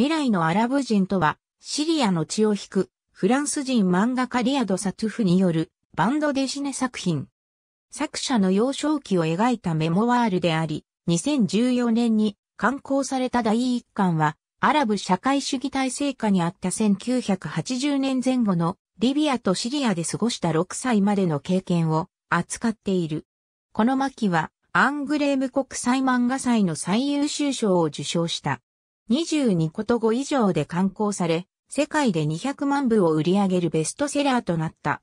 未来のアラブ人とは、シリアの血を引く、フランス人漫画家リアド・サトゥフによる、バンドデシネ作品。作者の幼少期を描いたメモワールであり、2014年に刊行された第一巻は、アラブ社会主義体制下にあった1980年前後のリビアとシリアで過ごした6歳までの経験を扱っている。この巻は、アングレーム国際漫画祭の最優秀賞を受賞した。22こと5以上で刊行され、世界で200万部を売り上げるベストセラーとなった。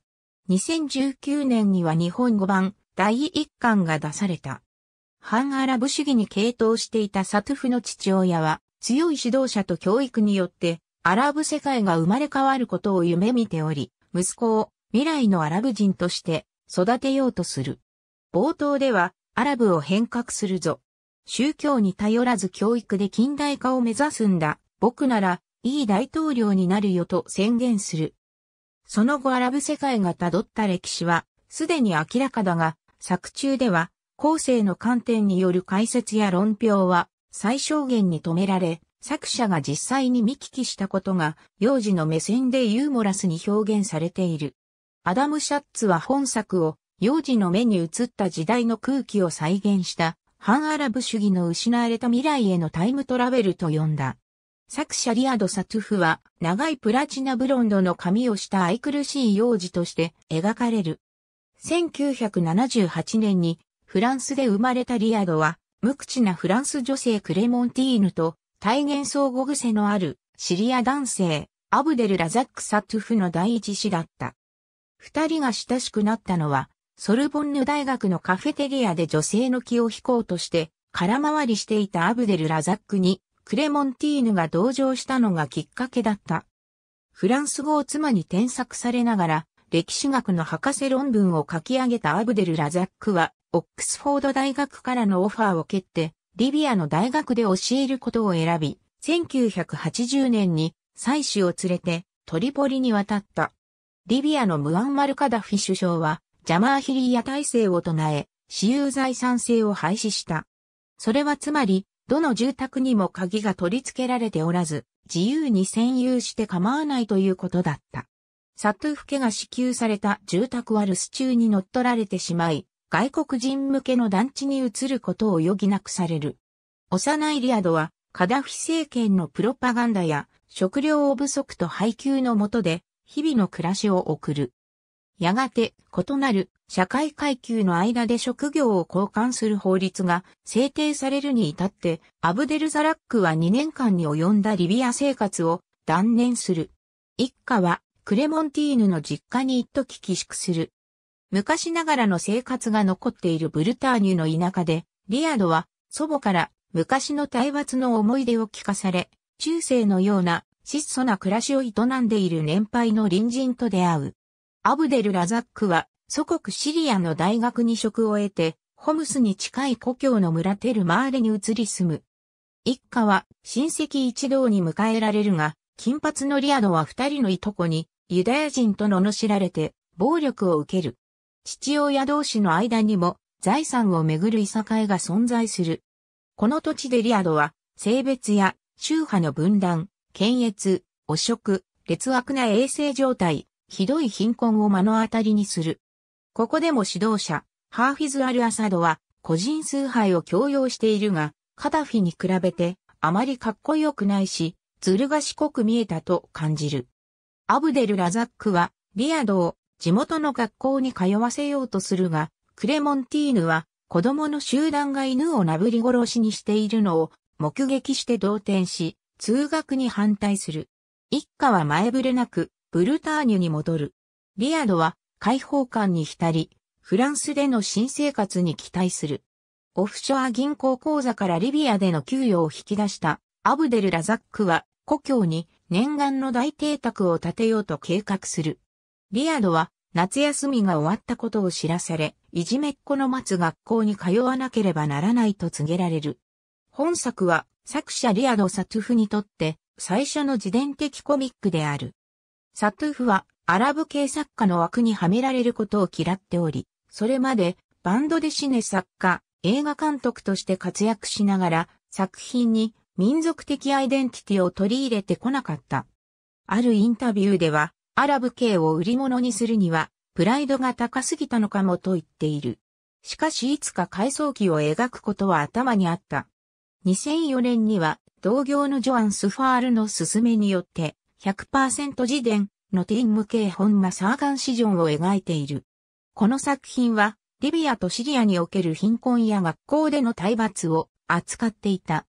2019年には日本語版第1巻が出された。反アラブ主義に傾倒していたサトゥフの父親は、強い指導者と教育によって、アラブ世界が生まれ変わることを夢見ており、息子を未来のアラブ人として育てようとする。冒頭では、アラブを変革するぞ。宗教に頼らず教育で近代化を目指すんだ。僕なら、いい大統領になるよと宣言する。その後アラブ世界が辿った歴史は、すでに明らかだが、作中では、後世の観点による解説や論評は、最小限に止められ、作者が実際に見聞きしたことが、幼児の目線でユーモラスに表現されている。アダム・シャッツは本作を、幼児の目に映った時代の空気を再現した反アラブ主義の失われた未来へのタイムトラベルと呼んだ。作者リアド・サトゥフは長いプラチナブロンドの髪をした愛くるしい幼児として描かれる。1978年にフランスで生まれたリアドは無口なフランス女性クレモンティーヌと体現相互癖のあるシリア男性アブデル・ラザック・サトゥフの第一子だった。二人が親しくなったのはソルボンヌ大学のカフェテリアで女性の気を引こうとして空回りしていたアブデル・ラザックにクレモンティーヌが同情したのがきっかけだった。フランス語を妻に添削されながら歴史学の博士論文を書き上げたアブデル・ラザックはオックスフォード大学からのオファーを蹴ってリビアの大学で教えることを選び1980年に妻子を連れてトリポリに渡った。リビアのムアンマル・カダフィ首相はジャマーヒリーや体制を唱え、私有財産制を廃止した。それはつまり、どの住宅にも鍵が取り付けられておらず、自由に占有して構わないということだった。サトゥフ家が支給された住宅は留守中に乗っ取られてしまい、外国人向けの団地に移ることを余儀なくされる。幼いリアドは、カダフィ政権のプロパガンダや食料不足と配給の下で、日々の暮らしを送る。やがて異なる社会階級の間で職業を交換する法律が制定されるに至って、アブデルザラックは2年間に及んだリビア生活を断念する。一家はクレモンティーヌの実家に一時寄宿する。昔ながらの生活が残っているブルターニュの田舎で、リアドは祖母から昔の体罰の思い出を聞かされ、中世のような質素な暮らしを営んでいる年配の隣人と出会う。アブデル・ラザックは、祖国シリアの大学に職を得て、ホムスに近い故郷の村テルマーレに移り住む。一家は親戚一同に迎えられるが、金髪のリアドは二人のいとこにユダヤ人と罵られて暴力を受ける。父親同士の間にも財産をめぐるいさかいが存在する。この土地でリアドは性別や宗派の分断、検閲、汚職、劣悪な衛生状態、ひどい貧困を目の当たりにする。ここでも指導者、ハーフィズ・アル・アサドは、個人崇拝を強要しているが、カダフィに比べて、あまりかっこよくないし、ずる賢く見えたと感じる。アブデル・ラザックは、リアドを地元の学校に通わせようとするが、クレモンティーヌは子供の集団が犬をなぶり殺しにしているのを目撃して動転し、通学に反対する。一家は前触れなくブルターニュに戻る。リアドは解放感に浸り、フランスでの新生活に期待する。オフショア銀行口座からリビアでの給与を引き出したアブデル・ラザックは故郷に念願の大邸宅を建てようと計画する。リアドは夏休みが終わったことを知らされ、いじめっ子の待つ学校に通わなければならないと告げられる。本作は作者リアド・サトゥフにとって最初の自伝的コミックである。サトゥーフはアラブ系作家の枠にはめられることを嫌っており、それまでバンドでシネ作家、映画監督として活躍しながら作品に民族的アイデンティティを取り入れてこなかった。あるインタビューでは、アラブ系を売り物にするには、プライドが高すぎたのかもと言っている。しかしいつか回想期を描くことは頭にあった。2004年には、同業のジョアン・スファールの勧めによって、100%自伝のティンムけ。本マサーガン市場を描いている。この作品は、リビアとシリアにおける貧困や学校での体罰を扱っていた。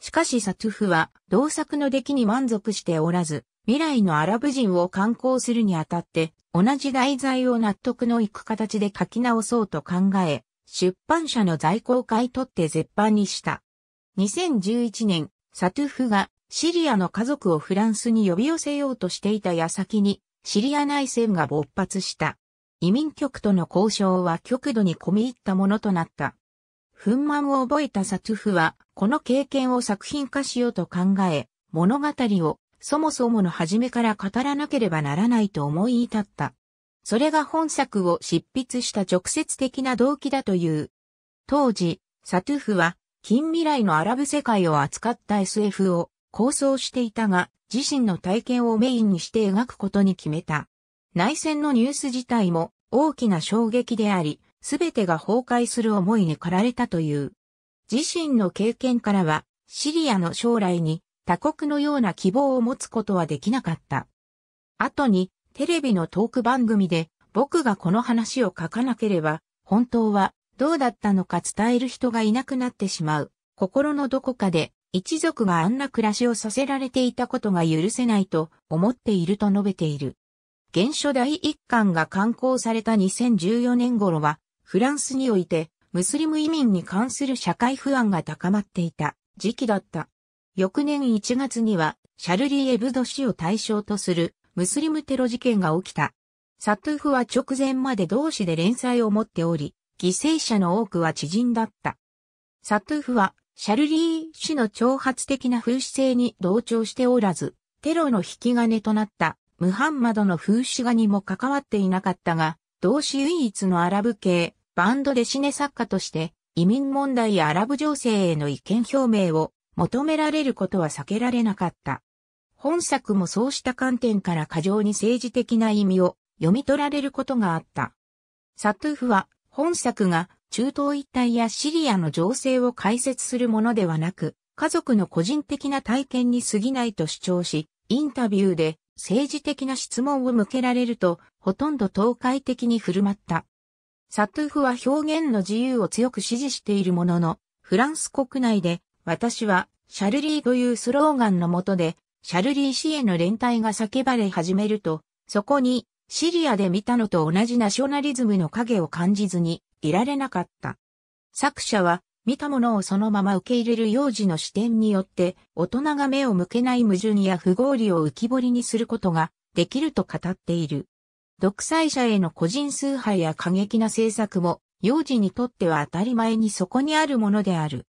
しかしサトゥフは、同作の出来に満足しておらず、未来のアラブ人を観光するにあたって、同じ題材を納得のいく形で書き直そうと考え、出版社の在庫を買い取って絶版にした。2011年、サトゥフがシリアの家族をフランスに呼び寄せようとしていた矢先に、シリア内戦が勃発した。移民局との交渉は極度に込み入ったものとなった。憤懣を覚えたサトゥフは、この経験を作品化しようと考え、物語をそもそもの初めから語らなければならないと思い至った。それが本作を執筆した直接的な動機だという。当時、サトゥフは近未来のアラブ世界を扱った SF を構想していたが、自身の体験をメインにして描くことに決めた。内戦のニュース自体も大きな衝撃であり、すべてが崩壊する思いに駆られたという。自身の経験からは、シリアの将来に他国のような希望を持つことはできなかった。後に、テレビのトーク番組で、僕がこの話を書かなければ、本当はどうだったのか伝える人がいなくなってしまう。心のどこかで一族があんな暮らしをさせられていたことが許せないと思っていると述べている。原初第一巻が刊行された2014年頃は、フランスにおいて、ムスリム移民に関する社会不安が高まっていた時期だった。翌年1月には、シャルリー・エブド氏を対象とするムスリムテロ事件が起きた。サトゥフは直前まで同志で連載を持っており、犠牲者の多くは知人だった。サトゥフはシャルリー氏の挑発的な風刺性に同調しておらず、テロの引き金となったムハンマドの風刺画にも関わっていなかったが、同志唯一のアラブ系、バンドでシネ作家として、移民問題やアラブ情勢への意見表明を求められることは避けられなかった。本作もそうした観点から過剰に政治的な意味を読み取られることがあった。サトゥーフは本作が中東一帯やシリアの情勢を解説するものではなく、家族の個人的な体験に過ぎないと主張し、インタビューで政治的な質問を向けられると、ほとんど倒壊的に振る舞った。サトゥーフは表現の自由を強く支持しているものの、フランス国内で、私は、シャルリーというスローガンの下で、シャルリー氏への連帯が叫ばれ始めると、そこに、シリアで見たのと同じナショナリズムの影を感じずに、いられなかった。作者は見たものをそのまま受け入れる幼児の視点によって大人が目を向けない矛盾や不合理を浮き彫りにすることができると語っている。独裁者への個人崇拝や過激な政策も幼児にとっては当たり前にそこにあるものである。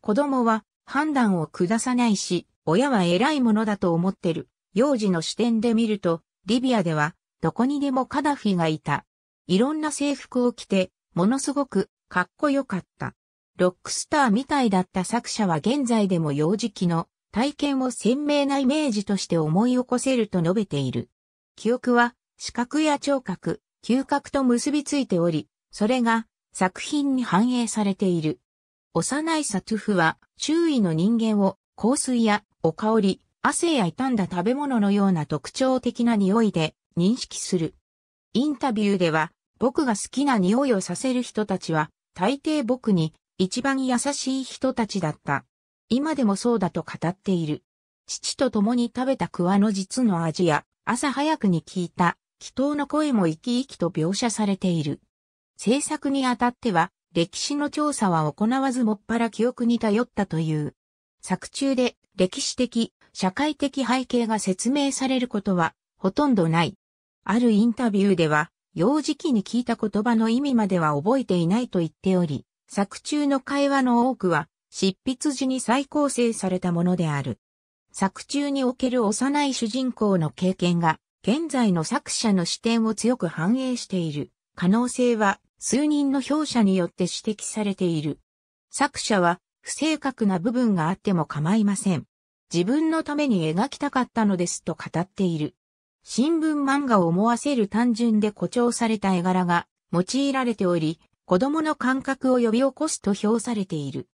子供は判断を下さないし、親は偉いものだと思ってる。幼児の視点で見ると、リビアではどこにでもカダフィがいた。いろんな制服を着て、ものすごくかっこよかった。ロックスターみたいだった作者は現在でも幼児期の体験を鮮明なイメージとして思い起こせると述べている。記憶は視覚や聴覚、嗅覚と結びついており、それが作品に反映されている。幼いサトゥフは周囲の人間を香水やお香り、汗や傷んだ食べ物のような特徴的な匂いで認識する。インタビューでは僕が好きな匂いをさせる人たちは、大抵僕に一番優しい人たちだった。今でもそうだと語っている。父と共に食べた桑の実の味や、朝早くに聞いた、祈祷の声も生き生きと描写されている。制作にあたっては、歴史の調査は行わずもっぱら記憶に頼ったという。作中で歴史的、社会的背景が説明されることはほとんどない。あるインタビューでは、幼児期に聞いた言葉の意味までは覚えていないと言っており、作中の会話の多くは、執筆時に再構成されたものである。作中における幼い主人公の経験が、現在の作者の視点を強く反映している可能性は数人の評者によって指摘されている。作者は不正確な部分があっても構いません。自分のために描きたかったのですと語っている。新聞漫画を思わせる単純で誇張された絵柄が用いられており、子供の感覚を呼び起こすと評されている。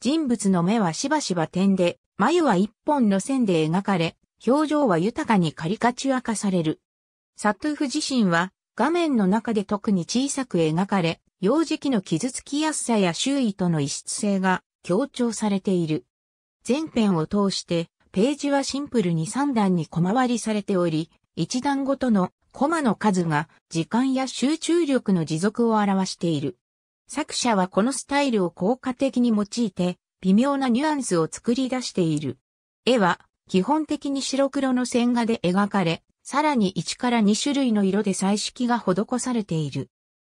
人物の目はしばしば点で、眉は一本の線で描かれ、表情は豊かにカリカチュア化される。サトゥフ自身は画面の中で特に小さく描かれ、幼児期の傷つきやすさや周囲との異質性が強調されている。前編を通して、ページはシンプルに3段に小回りされており、一段ごとのコマの数が時間や集中力の持続を表している。作者はこのスタイルを効果的に用いて微妙なニュアンスを作り出している。絵は基本的に白黒の線画で描かれ、さらに1から2種類の色で彩色が施されている。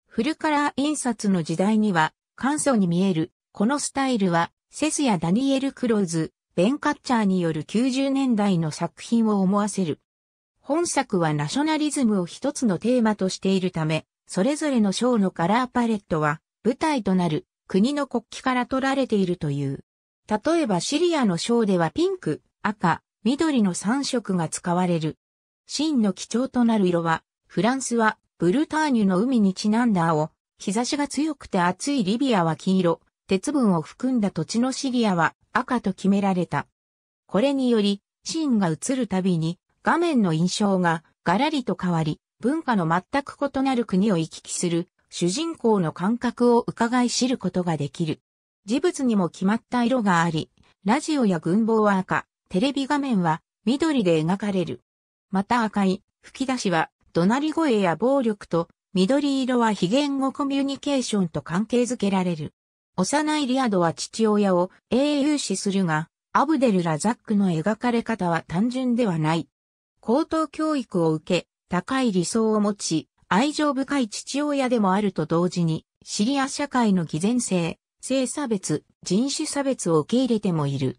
フルカラー印刷の時代には簡素に見える。このスタイルはセスやダニエル・クローズ、ベン・カッチャーによる90年代の作品を思わせる。本作はナショナリズムを一つのテーマとしているため、それぞれの章のカラーパレットは、舞台となる国の国旗から取られているという。例えばシリアの章ではピンク、赤、緑の3色が使われる。真の基調となる色は、フランスはブルターニュの海にちなんだ青、日差しが強くて暑いリビアは黄色、鉄分を含んだ土地のシリアは赤と決められた。これにより、シーンが映るたびに画面の印象がガラリと変わり、文化の全く異なる国を行き来する主人公の感覚を伺い知ることができる。事物にも決まった色があり、ラジオや群帽は赤、テレビ画面は緑で描かれる。また赤い吹き出しは怒鳴り声や暴力と緑色は非言語コミュニケーションと関係づけられる。幼いリアドは父親を英雄視するが、アブデル・ラザックの描かれ方は単純ではない。高等教育を受け、高い理想を持ち、愛情深い父親でもあると同時に、シリア社会の偽善性、性差別、人種差別を受け入れてもいる。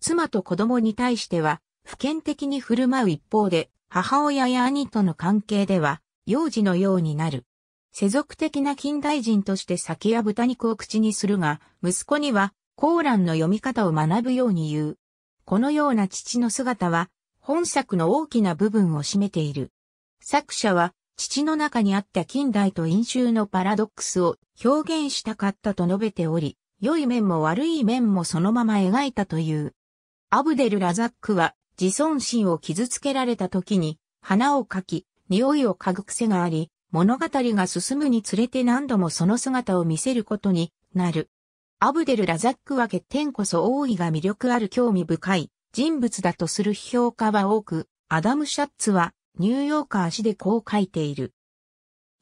妻と子供に対しては、普遍的に振る舞う一方で、母親や兄との関係では、幼児のようになる。世俗的な近代人として酒や豚肉を口にするが、息子には、コーランの読み方を学ぶように言う。このような父の姿は、本作の大きな部分を占めている。作者は、父の中にあった近代と飲酒のパラドックスを表現したかったと述べており、良い面も悪い面もそのまま描いたという。アブデル・ラザックは、自尊心を傷つけられた時に、花をかき、匂いを嗅ぐ癖があり、物語が進むにつれて何度もその姿を見せることになる。アブデル・ラザックは欠点こそ多いが魅力ある興味深い人物だとする批評家は多く、アダム・シャッツはニューヨーカー氏でこう書いている。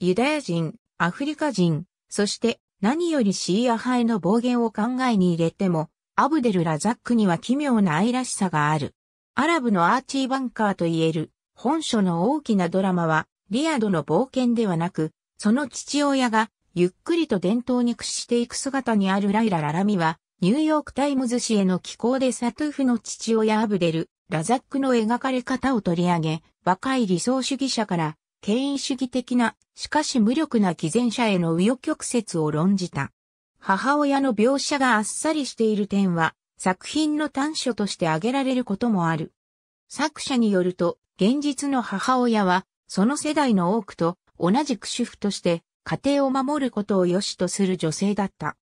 ユダヤ人、アフリカ人、そして何よりシーア派への暴言を考えに入れても、アブデル・ラザックには奇妙な愛らしさがある。アラブのアーチー・バンカーと言える本書の大きなドラマは、リアドの冒険ではなく、その父親がゆっくりと伝統に屈していく姿にあるライラ・ララミは、ニューヨークタイムズ紙への寄稿でサトゥーフの父親アブデル、ラザックの描かれ方を取り上げ、若い理想主義者から、権威主義的な、しかし無力な偽善者への紆余曲折を論じた。母親の描写があっさりしている点は、作品の短所として挙げられることもある。作者によると、現実の母親は、その世代の多くと同じく主婦として、家庭を守ることを良しとする女性だった。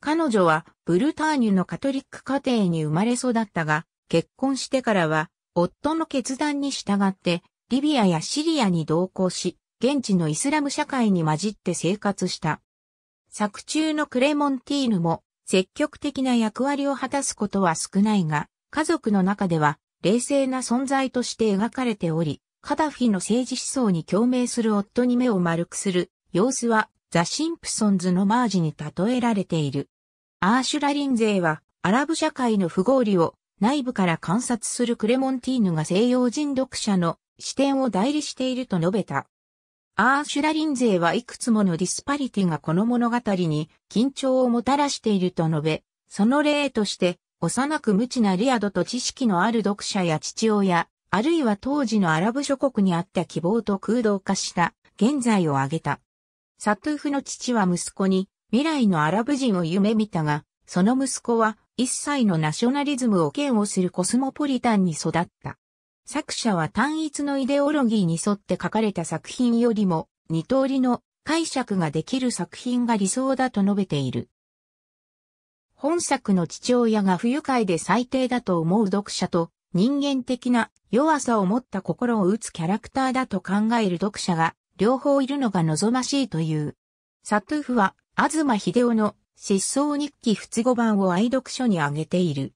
彼女はブルターニュのカトリック家庭に生まれ育ったが、結婚してからは、夫の決断に従って、リビアやシリアに同行し、現地のイスラム社会に混じって生活した。作中のクレモンティーヌも積極的な役割を果たすことは少ないが、家族の中では冷静な存在として描かれており、カダフィの政治思想に共鳴する夫に目を丸くする様子はザ・シンプソンズのマージに例えられている。アーシュラ・リン勢は、アラブ社会の不合理を内部から観察するクレモンティーヌが西洋人読者の視点を代理していると述べた。アーシュラ・リン勢はいくつものディスパリティがこの物語に緊張をもたらしていると述べ、その例として、幼く無知なリアドと知識のある読者や父親、あるいは当時のアラブ諸国にあった希望と空洞化した現在を挙げた。サトゥーフの父は息子に未来のアラブ人を夢見たが、その息子は一切のナショナリズムを嫌悪するコスモポリタンに育った。作者は単一のイデオロギーに沿って書かれた作品よりも二通りの解釈ができる作品が理想だと述べている。本作の父親が不愉快で最低だと思う読者と人間的な弱さを持った心を打つキャラクターだと考える読者が両方いるのが望ましいという。サトゥーフは、東秀夫の失踪日記不都合版を愛読書に挙げている。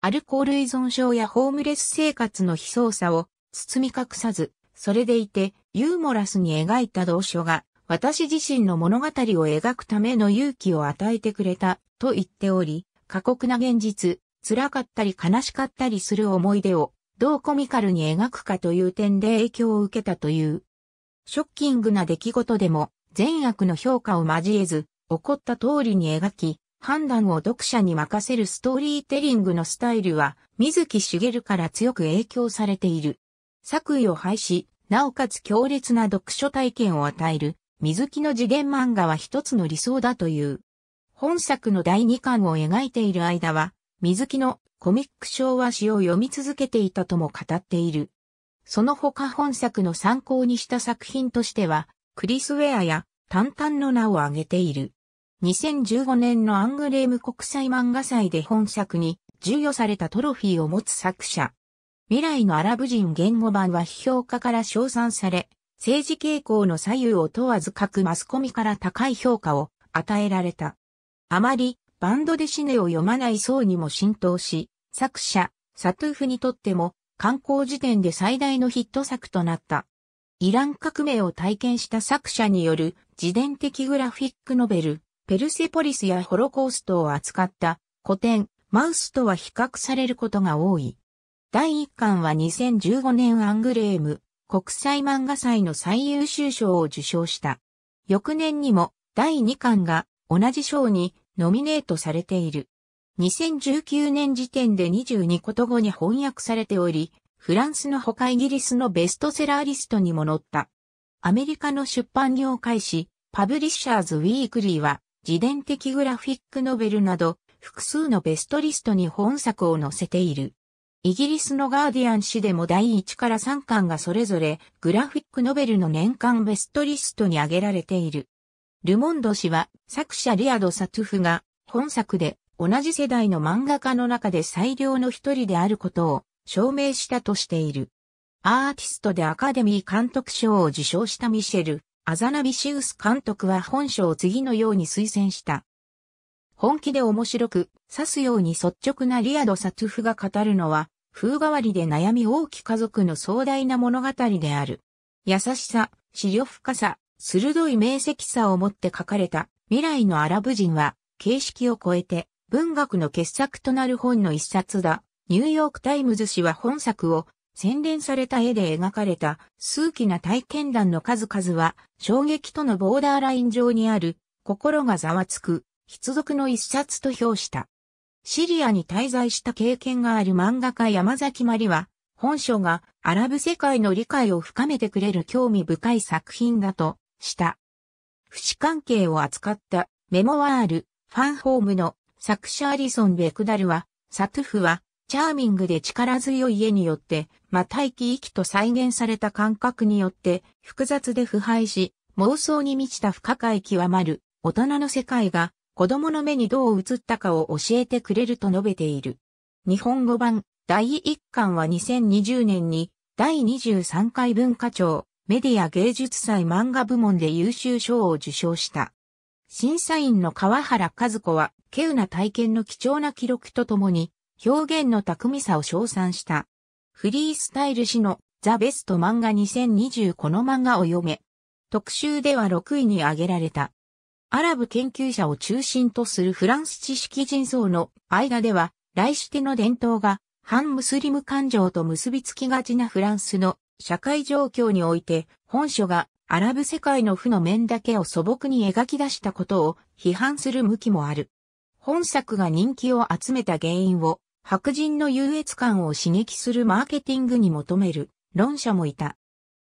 アルコール依存症やホームレス生活の悲壮さを包み隠さず、それでいてユーモラスに描いた同書が私自身の物語を描くための勇気を与えてくれたと言っており、過酷な現実、辛かったり悲しかったりする思い出をどうコミカルに描くかという点で影響を受けたという。ショッキングな出来事でも善悪の評価を交えず、起こった通りに描き、判断を読者に任せるストーリーテリングのスタイルは、水木しげるから強く影響されている。作為を廃し、なおかつ強烈な読書体験を与える、水木の次元漫画は一つの理想だという。本作の第二巻を描いている間は、水木のコミック昭和史を読み続けていたとも語っている。その他本作の参考にした作品としては、クリス・ウェアや、タンタンの名を挙げている。2015年のアングレーム国際漫画祭で本作に授与されたトロフィーを持つ作者。未来のアラブ人言語版は批評家から称賛され、政治傾向の左右を問わず各マスコミから高い評価を与えられた。あまりバンドでシネを読まない層にも浸透し、作者、サトゥーフにとっても観光時点で最大のヒット作となった。イラン革命を体験した作者による自伝的グラフィックノベル、ペルセポリスやホロコーストを扱った古典、マウスとは比較されることが多い。第1巻は2015年アングレーム国際漫画祭の最優秀賞を受賞した。翌年にも第2巻が同じ賞にノミネートされている。2019年時点で22こと語に翻訳されており、フランスのほかイギリスのベストセラーリストにも載った。アメリカの出版業界誌、パブリッシャーズ・ウィークリーは、自伝的グラフィックノベルなど、複数のベストリストに本作を載せている。イギリスのガーディアン誌でも第1から3巻がそれぞれ、グラフィックノベルの年間ベストリストに挙げられている。ルモンド氏は、作者リアド・サトゥフが、本作で同じ世代の漫画家の中で最良の一人であることを証明したとしている。アーティストでアカデミー監督賞を受賞したミシェル・アザナビシウス監督は本書を次のように推薦した。本気で面白く、刺すように率直なリアド・サトゥフが語るのは、風変わりで悩み大き家族の壮大な物語である。優しさ、資料深さ、鋭い明晰さを持って書かれた未来のアラブ人は、形式を超えて文学の傑作となる本の一冊だ。ニューヨークタイムズ紙は本作を洗練された絵で描かれた数奇な体験談の数々は衝撃とのボーダーライン上にある心がざわつく必読の一冊と評した。シリアに滞在した経験がある漫画家山崎まりは本書がアラブ世界の理解を深めてくれる興味深い作品だとした。不死関係を扱ったメモワール、ファンホームの作者アリソン・ベクダルは、サトゥフは、チャーミングで力強い絵によって、また生ききと再現された感覚によって、複雑で腐敗し、妄想に満ちた不可解極まる、大人の世界が、子供の目にどう映ったかを教えてくれると述べている。日本語版、第1巻は2020年に、第23回文化庁、メディア芸術祭漫画部門で優秀賞を受賞した。審査員の川原和子は、稀有な体験の貴重な記録とともに、表現の巧みさを称賛した。フリースタイル誌のザ・ベスト漫画2020この漫画を読め。特集では6位に挙げられた。アラブ研究者を中心とするフランス知識人層の間では、来手の伝統が反ムスリム感情と結びつきがちなフランスの社会状況において本書がアラブ世界の負の面だけを素朴に描き出したことを批判する向きもある。本作が人気を集めた原因を白人の優越感を刺激するマーケティングに求める論者もいた。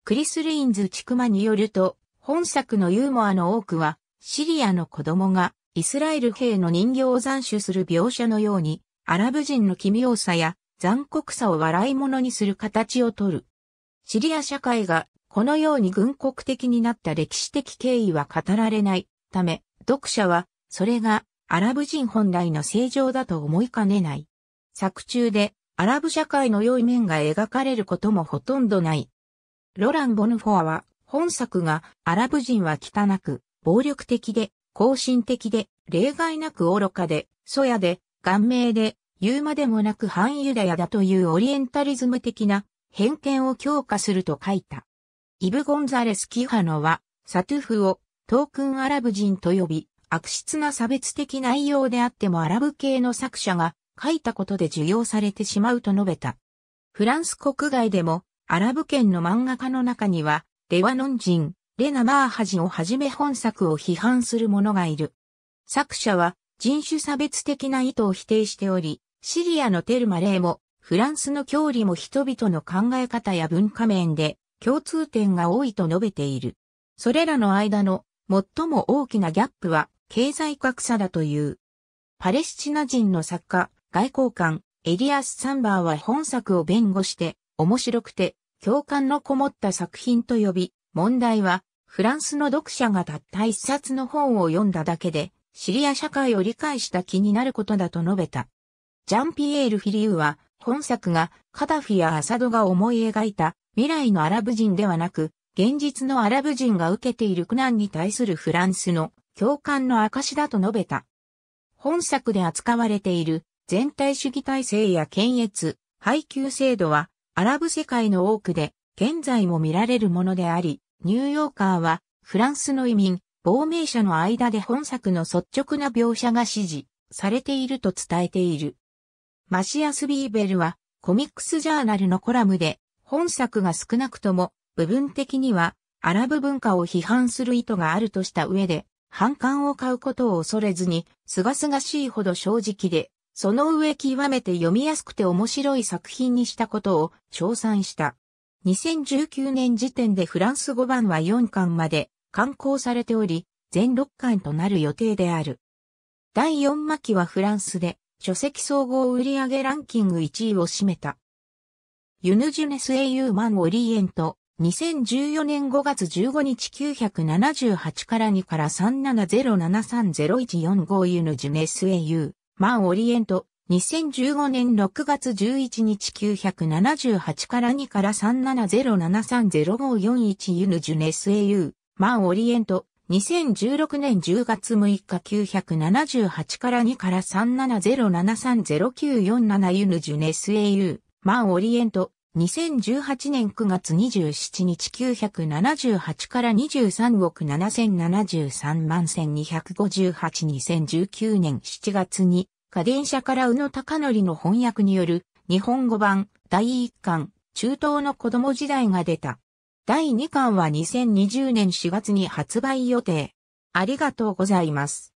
クリス・レインズ・チクマによると、本作のユーモアの多くは、シリアの子供がイスラエル兵の人形を斬首する描写のように、アラブ人の奇妙さや残酷さを笑い物にする形をとる。シリア社会がこのように軍国的になった歴史的経緯は語られないため、読者はそれがアラブ人本来の正常だと思いかねない。作中でアラブ社会の良い面が描かれることもほとんどない。ロラン・ボヌフォアは本作がアラブ人は汚く、暴力的で、後進的で、例外なく愚かで、そやで、顔面で、言うまでもなく反ユダヤだというオリエンタリズム的な偏見を強化すると書いた。イブ・ゴンザレス・キハノは、サトゥフをトークンアラブ人と呼び、悪質な差別的内容であってもアラブ系の作者が書いたことで受容されてしまうと述べた。フランス国外でもアラブ圏の漫画家の中には、レワノン人、レナ・マーハジをはじめ本作を批判する者がいる。作者は人種差別的な意図を否定しており、シリアのテルマレーもフランスの教理も人々の考え方や文化面で共通点が多いと述べている。それらの間の最も大きなギャップは経済格差だという。パレスチナ人の作家、外交官、エリアス・サンバーは本作を弁護して、面白くて、共感のこもった作品と呼び、問題は、フランスの読者がたった一冊の本を読んだだけで、シリア社会を理解した気になることだと述べた。ジャンピエール・フィリューは、本作がカダフィやアサドが思い描いた未来のアラブ人ではなく、現実のアラブ人が受けている苦難に対するフランスの共感の証だと述べた。本作で扱われている全体主義体制や検閲、配給制度はアラブ世界の多くで現在も見られるものであり、ニューヨーカーはフランスの移民、亡命者の間で本作の率直な描写が支持されていると伝えている。マシアス・ビーベルはコミックスジャーナルのコラムで本作が少なくとも部分的にはアラブ文化を批判する意図があるとした上で反感を買うことを恐れずに、すがすがしいほど正直で、その上極めて読みやすくて面白い作品にしたことを称賛した。2019年時点でフランス語版は4巻まで刊行されており、全6巻となる予定である。第4巻はフランスで書籍総合売上ランキング1位を占めた。ユヌジュネス英雄マンオリエント、2014年5月15日978から2から370730145ユヌジュネスユー、マンオリエント、2015年6月11日978から2から370730541ユヌジュネスエユー、マンオリエント、2016年10月6日978から2から370730947ユヌジュネスエユー、マンオリエント、2018年9月27日978から23億7073万12582019年7月に家電車から宇野隆則の翻訳による日本語版第1巻中東の子供時代が出た。第2巻は2020年4月に発売予定。ありがとうございます。